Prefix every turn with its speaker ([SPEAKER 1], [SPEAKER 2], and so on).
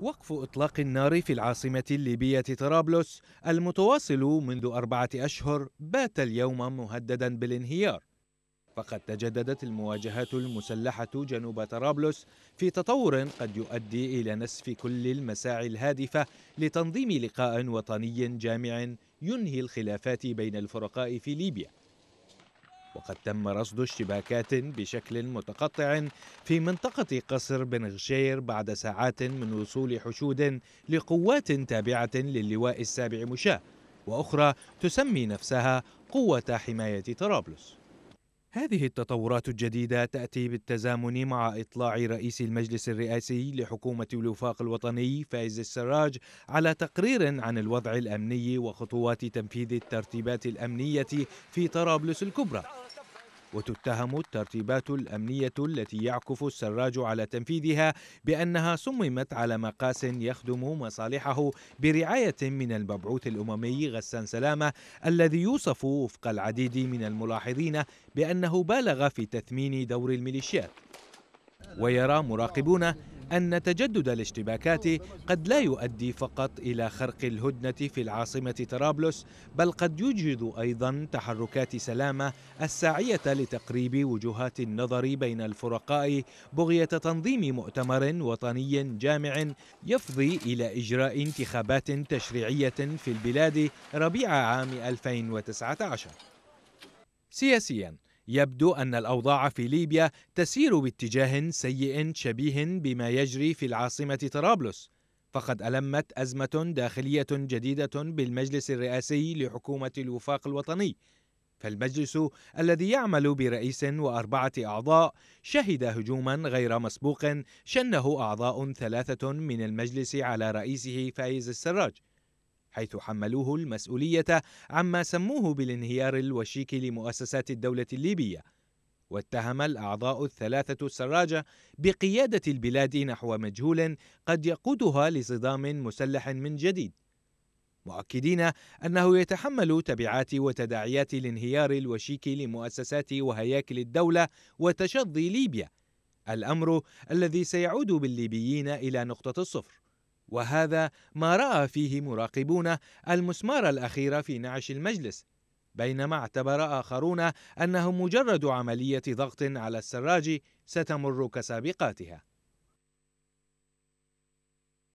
[SPEAKER 1] وقف إطلاق النار في العاصمة الليبية طرابلس المتواصل منذ أربعة أشهر بات اليوم مهددا بالانهيار فقد تجددت المواجهات المسلحة جنوب طرابلس في تطور قد يؤدي إلى نسف كل المساعي الهادفة لتنظيم لقاء وطني جامع ينهي الخلافات بين الفرقاء في ليبيا وقد تم رصد اشتباكات بشكل متقطع في منطقة قصر بن غشير بعد ساعات من وصول حشود لقوات تابعة للواء السابع مشاة وأخرى تسمي نفسها قوة حماية طرابلس هذه التطورات الجديدة تأتي بالتزامن مع إطلاع رئيس المجلس الرئاسي لحكومة الوفاق الوطني فايز السراج على تقرير عن الوضع الأمني وخطوات تنفيذ الترتيبات الأمنية في طرابلس الكبرى وتتهم الترتيبات الأمنية التي يعكف السراج على تنفيذها بأنها صممت على مقاس يخدم مصالحه برعاية من المبعوث الأممي غسان سلامة الذي يوصف وفق العديد من الملاحظين بأنه بالغ في تثمين دور الميليشيات ويرى مراقبون أن تجدد الاشتباكات قد لا يؤدي فقط إلى خرق الهدنة في العاصمة طرابلس بل قد يجهد أيضا تحركات سلامة الساعية لتقريب وجهات النظر بين الفرقاء بغية تنظيم مؤتمر وطني جامع يفضي إلى إجراء انتخابات تشريعية في البلاد ربيع عام 2019 سياسياً يبدو أن الأوضاع في ليبيا تسير باتجاه سيء شبيه بما يجري في العاصمة طرابلس فقد ألمت أزمة داخلية جديدة بالمجلس الرئاسي لحكومة الوفاق الوطني فالمجلس الذي يعمل برئيس وأربعة أعضاء شهد هجوما غير مسبوق شنه أعضاء ثلاثة من المجلس على رئيسه فايز السراج حيث حملوه المسؤولية عما سموه بالانهيار الوشيك لمؤسسات الدولة الليبية واتهم الأعضاء الثلاثة السراجة بقيادة البلاد نحو مجهول قد يقودها لصدام مسلح من جديد مؤكدين أنه يتحمل تبعات وتداعيات الانهيار الوشيك لمؤسسات وهياكل الدولة وتشظي ليبيا الأمر الذي سيعود بالليبيين إلى نقطة الصفر وهذا ما راى فيه مراقبون المسمار الاخير في نعش المجلس بينما اعتبر اخرون انه مجرد عمليه ضغط على السراج ستمر كسابقاتها